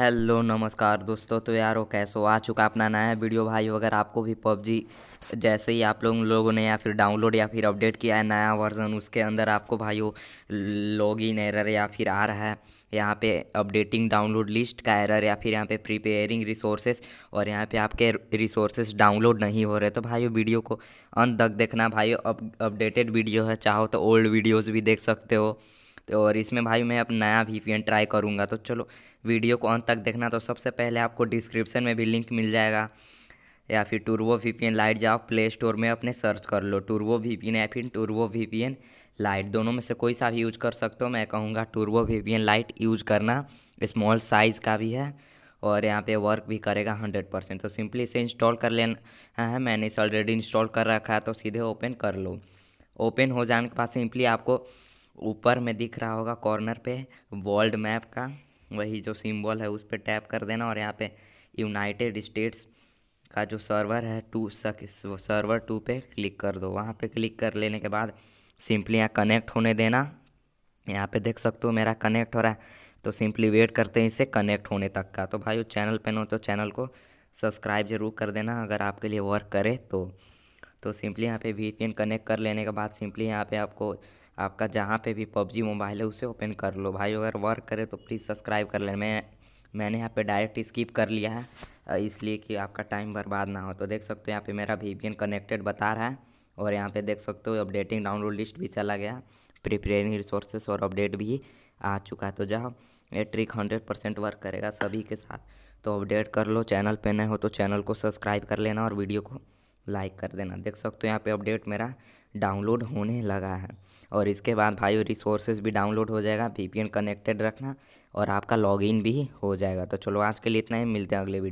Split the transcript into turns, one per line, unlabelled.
hello नमस्कार दोस्तों तो यार वो कैसो आ चुका अपना नया वीडियो भाई अगर आपको भी पबजी जैसे ही आप लोग लोगों ने या फिर डाउनलोड या फिर अपडेट किया है नया वर्जन उसके अंदर आपको भाई वो लॉग इन एरर या फिर आ रहा है यहाँ पे अपडेटिंग डाउनलोड लिस्ट का एरर या फिर यहाँ पे प्रिपेयरिंग रिसोर्सेज और यहाँ पे आपके रिसोर्सेज डाउनलोड नहीं हो रहे तो भाई वीडियो को अंत तक देखना भाई अपडेटेड वीडियो है चाहो तो ओल्ड वीडियोज़ भी देख सकते हो और इसमें भाई मैं अब नया वी ट्राई करूँगा तो चलो वीडियो को अंत तक देखना तो सबसे पहले आपको डिस्क्रिप्शन में भी लिंक मिल जाएगा या फिर टूर्वो वी पी लाइट जाओ प्ले स्टोर में अपने सर्च कर लो टूर्वो वी पी या फिर टूर्वो वी पी लाइट दोनों में से कोई सा भी यूज कर सकते हो मैं कहूँगा turbo V P lite use करना स्मॉल साइज़ का भी है और यहाँ पे वर्क भी करेगा हंड्रेड परसेंट तो सिंपली इसे इंस्टॉल कर लेना है हाँ, हाँ, मैंने इसे ऑलरेडी इंस्टॉल कर रखा है तो सीधे ओपन कर लो ओपन हो जाने के बाद सिंपली आपको ऊपर में दिख रहा होगा कॉर्नर पे वर्ल्ड मैप का वही जो सिंबल है उस पर टैप कर देना और यहाँ पे यूनाइटेड स्टेट्स का जो सर्वर है टू सक सर्वर टू पे क्लिक कर दो वहाँ पे क्लिक कर लेने के बाद सिंपली यहाँ कनेक्ट होने देना यहाँ पे देख सकते हो मेरा कनेक्ट हो रहा है तो सिंपली वेट करते हैं इसे कनेक्ट होने तक का तो भाई चैनल पर न हो तो चैनल को सब्सक्राइब जरूर कर देना अगर आपके लिए वर्क करे तो तो सिंपली यहाँ पे वी कनेक्ट कर लेने के बाद सिंपली यहाँ पे आपको आपका जहाँ पे भी पबजी मोबाइल है उसे ओपन कर लो भाई अगर वर्क करे तो प्लीज़ सब्सक्राइब कर लेना मैं मैंने यहाँ पे डायरेक्ट स्किप कर लिया है इसलिए कि आपका टाइम बर्बाद ना हो तो देख सकते हो यहाँ पे मेरा वी कनेक्टेड बता रहा है और यहाँ पे देख सकते हो अपडेटिंग डाउनलोड लिस्ट भी चला गया प्रिपेयरिंग रिसोर्सेस और अपडेट भी आ चुका है तो जहाँ ये ट्रिक हंड्रेड परसेंट वर्क करेगा सभी के साथ तो अपडेट कर लो चैनल पे नए हो तो चैनल को सब्सक्राइब कर लेना और वीडियो को लाइक कर देना देख सकते हो यहाँ पे अपडेट मेरा डाउनलोड होने लगा है और इसके बाद भाई रिसोर्सेज भी डाउनलोड हो जाएगा वी कनेक्टेड रखना और आपका लॉगिन भी हो जाएगा तो चलो आज के लिए इतना ही मिलते हैं अगले वीडियो